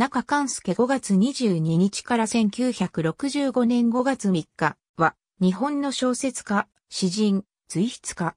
中勘介5月22日から1965年5月3日は、日本の小説家、詩人、随筆家。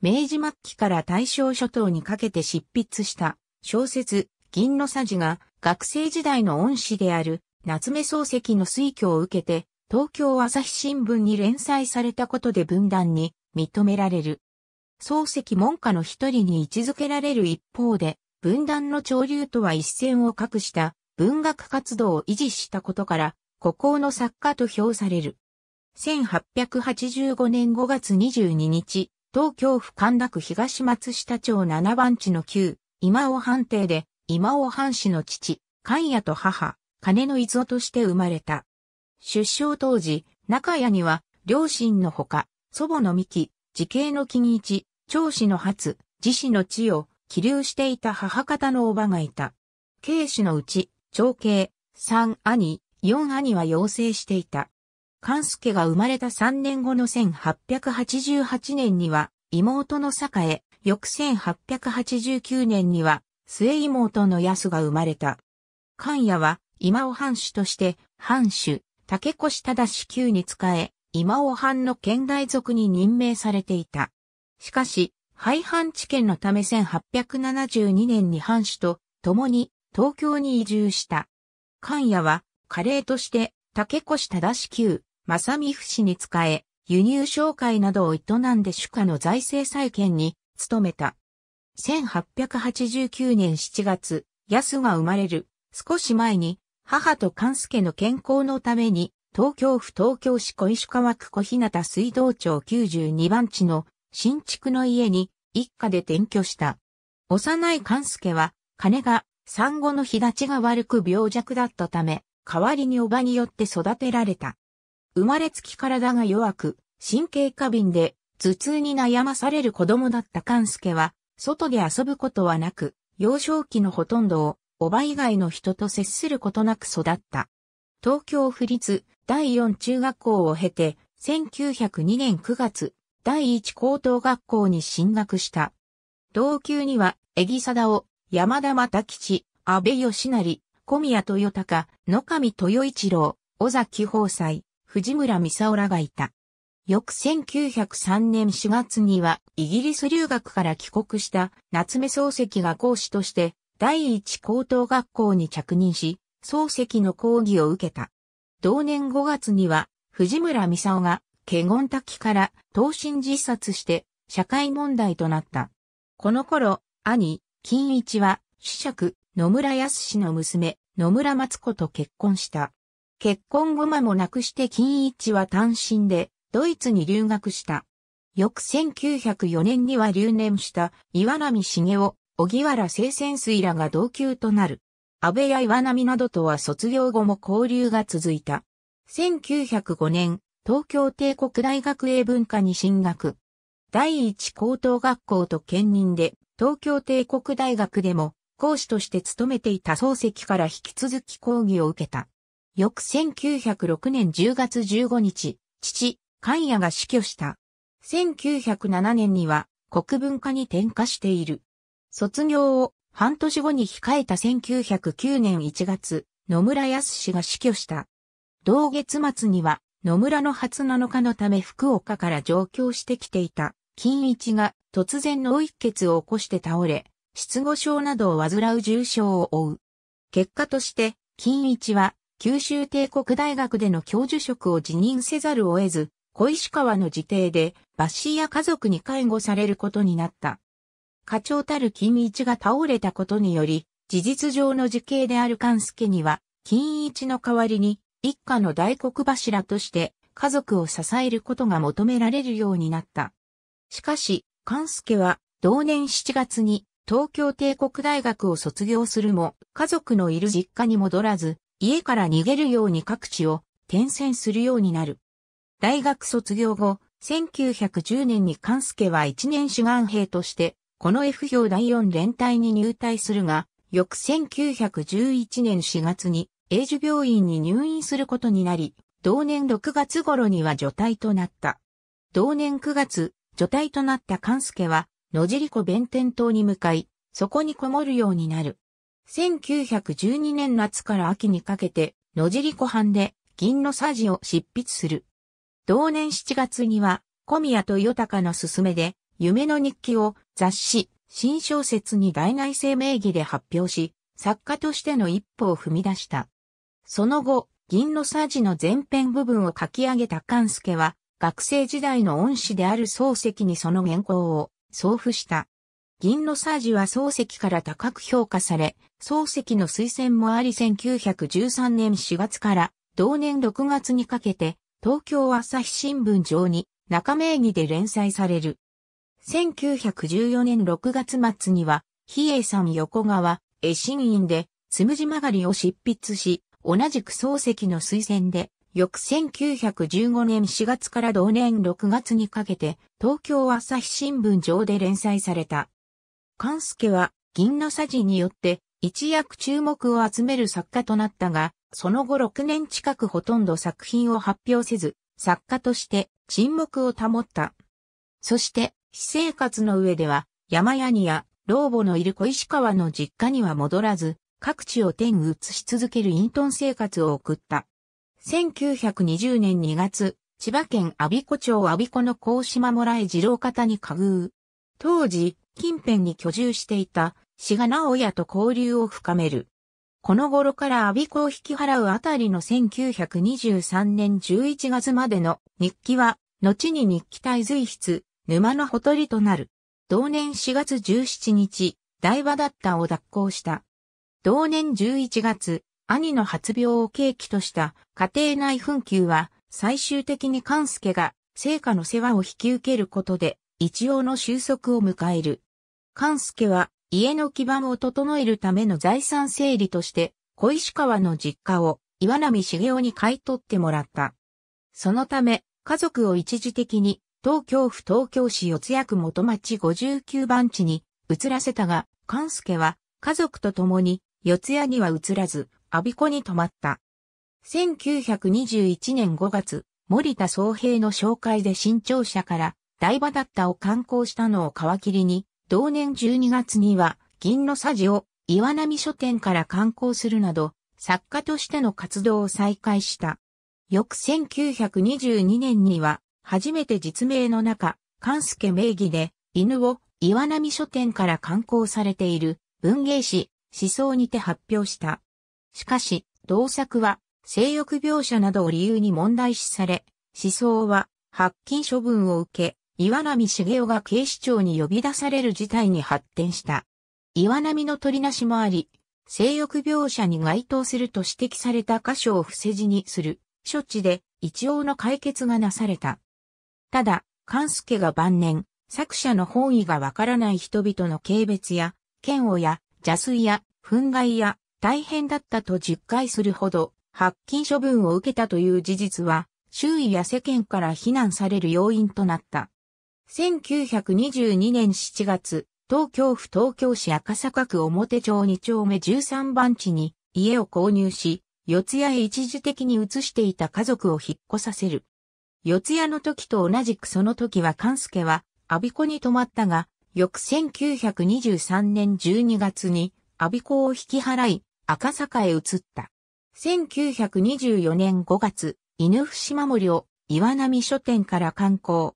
明治末期から大正諸島にかけて執筆した小説、銀のさじが学生時代の恩師である夏目漱石の推挙を受けて、東京朝日新聞に連載されたことで分断に認められる。漱石門下の一人に位置づけられる一方で、分断の潮流とは一線を画した文学活動を維持したことから、孤高の作家と評される。1885年5月22日、東京府神田区東松下町七番地の旧、今尾藩邸で、今尾藩士の父、関谷と母、金の伊蔵として生まれた。出生当時、中谷には、両親のほか、祖母の三木、時兄の金一、長子の初、自子の地を、起流していた母方の叔母がいた。慶氏のうち、長兄、三兄、四兄は養成していた。勘助が生まれた三年後の1888年には、妹の栄、翌1889年には、末妹の安が生まれた。勘也は、今尾藩主として、藩主、竹越忠志宮に仕え、今尾藩の県外族に任命されていた。しかし、廃藩置県のため1872年に藩主と共に東京に移住した。関谷は、カレーとして、竹越忠旧、正美不死に仕え、輸入商会などを営んで主家の財政再建に努めた。1889年7月、安が生まれる少し前に、母と勘助の健康のために、東京府東京市小石川区小日向水道町92番地の新築の家に一家で転居した。幼い勘助は、金が産後の日立ちが悪く病弱だったため、代わりにおばによって育てられた。生まれつき体が弱く、神経過敏で頭痛に悩まされる子供だった勘助は、外で遊ぶことはなく、幼少期のほとんどを、おば以外の人と接することなく育った。東京府立第四中学校を経て、1902年9月、第一高等学校に進学した。同級には、江木貞夫、山田又吉、安倍義成、小宮豊隆、野上豊一郎、尾崎宝斎、藤村美沙らがいた。翌1903年4月には、イギリス留学から帰国した夏目漱石が講師として、第一高等学校に着任し、漱石の講義を受けた。同年5月には、藤村美沙が華厳滝から投身自殺して社会問題となった。この頃、兄、金一は、子爵、野村康の娘、野村松子と結婚した。結婚後間もなくして金一は単身で、ドイツに留学した。翌1904年には留年した岩波茂雄、荻原清泉水らが同級となる。安倍や岩波などとは卒業後も交流が続いた。1905年、東京帝国大学英文科に進学。第一高等学校と兼任で、東京帝国大学でも講師として勤めていた漱石から引き続き講義を受けた。翌1906年10月15日、父、関谷が死去した。1907年には国文化に転化している。卒業を半年後に控えた1909年1月、野村康氏が死去した。同月末には野村の初7日のため福岡から上京してきていた、金一が突然脳一血を起こして倒れ、失語症などを患う重傷を負う。結果として、金一は九州帝国大学での教授職を辞任せざるを得ず、小石川の自邸で、バッシーや家族に介護されることになった。課長たる金一が倒れたことにより、事実上の時刑である勘助には、金一の代わりに、一家の大黒柱として家族を支えることが求められるようになった。しかし、勘助は同年7月に東京帝国大学を卒業するも、家族のいる実家に戻らず、家から逃げるように各地を転戦するようになる。大学卒業後、1910年に勘助は一年志願兵として、この F 表第4連隊に入隊するが、翌1911年4月に英寿病院に入院することになり、同年6月頃には除隊となった。同年9月、除隊となった勘助は、野尻湖弁天島に向かい、そこにこもるようになる。1912年夏から秋にかけて、野尻湖畔で銀のサジを執筆する。同年7月には、小宮と豊の勧めで、夢の日記を雑誌、新小説に大内生名義で発表し、作家としての一歩を踏み出した。その後、銀のージの前編部分を書き上げた勘助は、学生時代の恩師である漱石にその原稿を送付した。銀のサージは漱石から高く評価され、漱石の推薦もあり1913年4月から同年6月にかけて東京朝日新聞上に中名義で連載される。1914年6月末には、比叡山横川、絵新院で、つむじ曲がりを執筆し、同じく漱石の推薦で、翌1915年4月から同年6月にかけて、東京朝日新聞上で連載された。関助は、銀のさじによって、一躍注目を集める作家となったが、その後6年近くほとんど作品を発表せず、作家として沈黙を保った。そして、私生活の上では、山屋にや、老母のいる小石川の実家には戻らず、各地を天移し続ける隠遁生活を送った。1920年2月、千葉県阿鼻子町阿鼻子の甲島村へ二郎方に加遇。当時、近辺に居住していた、志賀直也と交流を深める。この頃から阿鼻子を引き払うあたりの1923年11月までの日記は、後に日記体随筆、沼のほとりとなる。同年4月17日、台場だったを脱行した。同年11月、兄の発病を契機とした家庭内紛糾は、最終的に勘助が聖火の世話を引き受けることで、一応の収束を迎える。勘助は、家の基盤を整えるための財産整理として、小石川の実家を岩波茂雄に買い取ってもらった。そのため、家族を一時的に東京府東京市四谷区元町59番地に移らせたが、勘助は家族と共に四谷には移らず、阿鼻子に泊まった。1921年5月、森田総平の紹介で新潮社から台場だったを観光したのを皮切りに、同年12月には銀の佐治を岩波書店から観光するなど、作家としての活動を再開した。翌1922年には、初めて実名の中、関助名義で、犬を岩波書店から観光されている文芸誌、思想にて発表した。しかし、同作は性欲描写などを理由に問題視され、思想は発禁処分を受け、岩波茂雄が警視庁に呼び出される事態に発展した。岩波の取りなしもあり、性欲描写に該当すると指摘された箇所を伏せ字にする処置で一応の解決がなされた。ただ、勘助が晩年、作者の本意がわからない人々の軽蔑や、嫌悪や、邪推や、憤慨や大変だったと実戒するほど発禁処分を受けたという事実は、周囲や世間から非難される要因となった。1922年7月、東京府東京市赤坂区表町2丁目13番地に家を購入し、四谷へ一時的に移していた家族を引っ越させる。四谷の時と同じくその時は勘助は、阿鼻子に泊まったが、翌1923年12月に、阿鼻子を引き払い、赤坂へ移った。1924年5月、犬伏守を岩波書店から観光。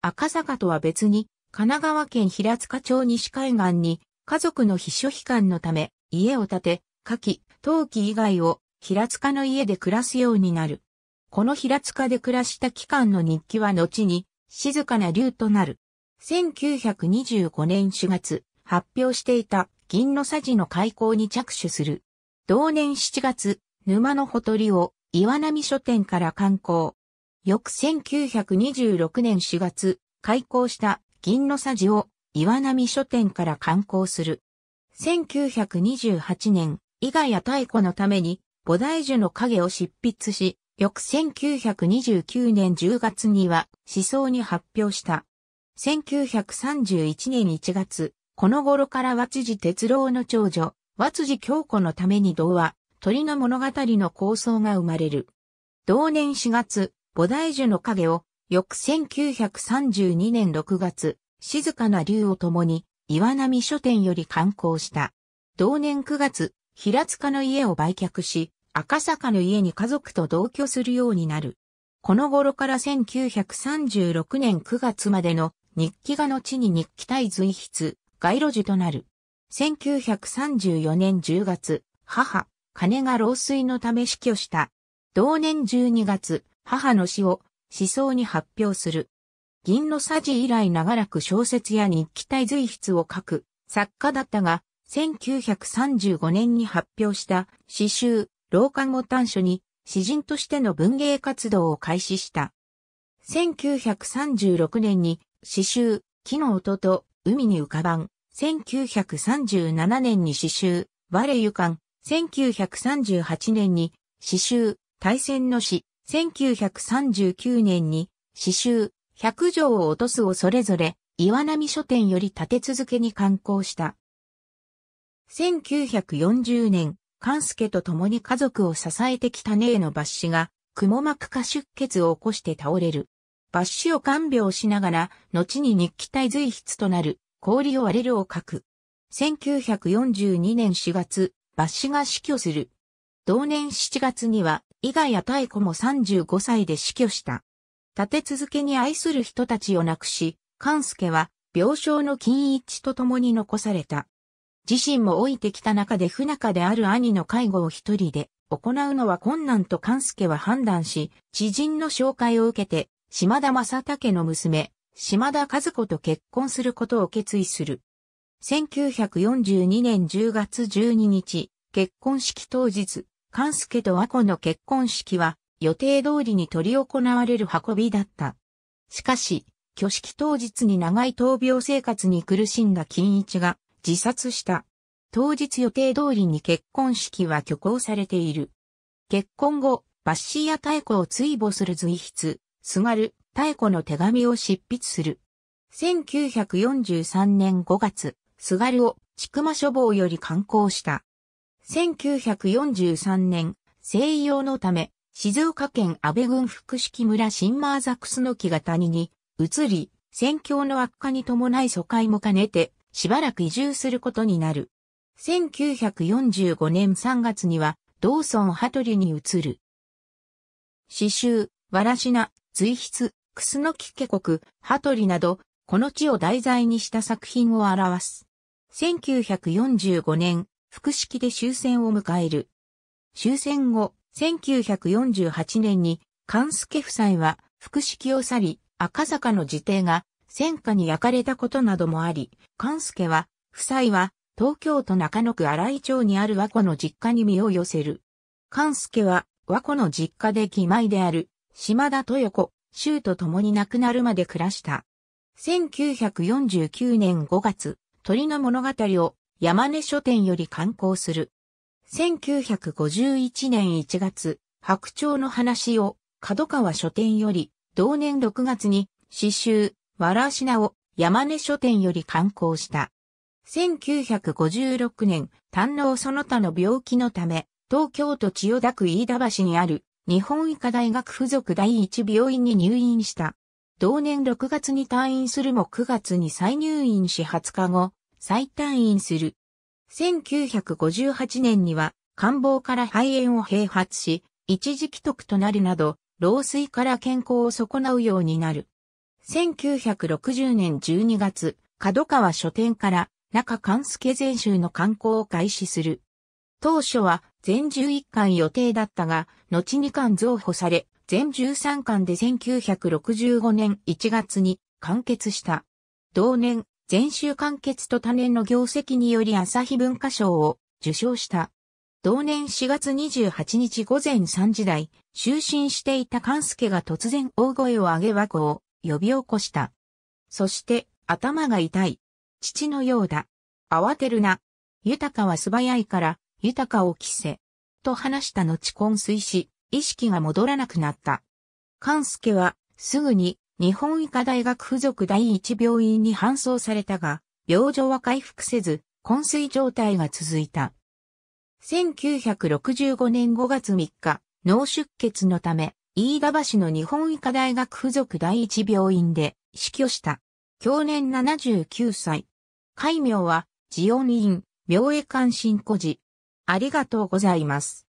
赤坂とは別に、神奈川県平塚町西海岸に、家族の避暑悲観のため、家を建て、夏季、冬季以外を、平塚の家で暮らすようになる。この平塚で暮らした期間の日記は後に、静かな竜となる。1925年4月、発表していた銀のさじの開口に着手する。同年7月、沼のほとりを岩波書店から刊行。翌1926年4月、開港した銀のさじを岩波書店から刊行する。1928年、伊賀や太古のために菩提樹の影を執筆し、翌1929年10月には思想に発表した。1931年1月、この頃から和辻哲郎の長女、和辻京子のために童話、鳥の物語の構想が生まれる。同年4月、菩提樹の影を、翌1932年6月、静かな竜を共に、岩波書店より刊行した。同年9月、平塚の家を売却し、赤坂の家に家族と同居するようになる。この頃から1936年9月までの日記が後に日記体随筆、街路樹となる。1934年10月、母、金が老衰のため死去した。同年12月、母の死を思想に発表する。銀のさじ以来長らく小説や日記体随筆を書く作家だったが、1935年に発表した詩集、老化後短所に詩人としての文芸活動を開始した。1936年に詩集、木の音と海に浮かばん、1937年に刺繍、我ゆかん、1938年に刺繍、対戦の死、1939年に刺繍、百条を落とすをそれぞれ、岩波書店より立て続けに刊行した。1940年、勘助と共に家族を支えてきた姉の抜歯が、蜘膜下出血を起こして倒れる。抜歯を看病しながら、後に日記体随筆となる、氷を割れるを書く。1942年4月、抜ッが死去する。同年7月には、伊賀や太子も35歳で死去した。立て続けに愛する人たちを亡くし、勘助は病床の金一と共に残された。自身も老いてきた中で不仲である兄の介護を一人で行うのは困難と勘助は判断し、知人の紹介を受けて、島田正武の娘、島田和子と結婚することを決意する。1942年10月12日、結婚式当日、勘助と和子の結婚式は予定通りに取り行われる運びだった。しかし、挙式当日に長い闘病生活に苦しんだ金一が自殺した。当日予定通りに結婚式は挙行されている。結婚後、バッシーや太鼓を追母する随筆、すがる、太古の手紙を執筆する。1943年5月、菅を千曲書房より刊行した。1943年、西洋のため、静岡県安倍郡福敷村新マーザクスの木が谷に移り、戦況の悪化に伴い疎開も兼ねて、しばらく移住することになる。1945年3月には、道村ハトリに移る。詩集、わらしな、随筆、楠木家国、羽鳥など、この地を題材にした作品を表す。1945年、複式で終戦を迎える。終戦後、1948年に、関助夫妻は、複式を去り、赤坂の自邸が、戦火に焼かれたことなどもあり、関助は、夫妻は、東京都中野区荒井町にある和子の実家に身を寄せる。関助は、和子の実家で義妹である、島田豊子、州と共に亡くなるまで暮らした。1949年5月、鳥の物語を山根書店より刊行する。1951年1月、白鳥の話を角川書店より、同年6月に詩集、わらしなを山根書店より刊行した。1956年、丹能その他の病気のため、東京都千代田区飯田橋にある日本医科大学附属第一病院に入院した。同年6月に退院するも9月に再入院し20日後、再退院する。1958年には、官房から肺炎を併発し、一時帰得となるなど、老衰から健康を損なうようになる。1960年12月、角川書店から中勘助全集の刊行を開始する。当初は全11巻予定だったが、後2巻増補され、全13巻で1965年1月に完結した。同年、全集完結と多年の業績により朝日文化賞を受賞した。同年4月28日午前3時台、就寝していた勘助が突然大声を上げ和子を呼び起こした。そして、頭が痛い。父のようだ。慌てるな。豊かは素早いから、豊かを着せ、と話した後昏睡し、意識が戻らなくなった。勘助は、すぐに、日本医科大学附属第一病院に搬送されたが、病状は回復せず、昏睡状態が続いた。1965年5月3日、脳出血のため、飯田橋の日本医科大学附属第一病院で死去した。去年79歳。戒名は、ジオン院、病衛関心孤児、ありがとうございます。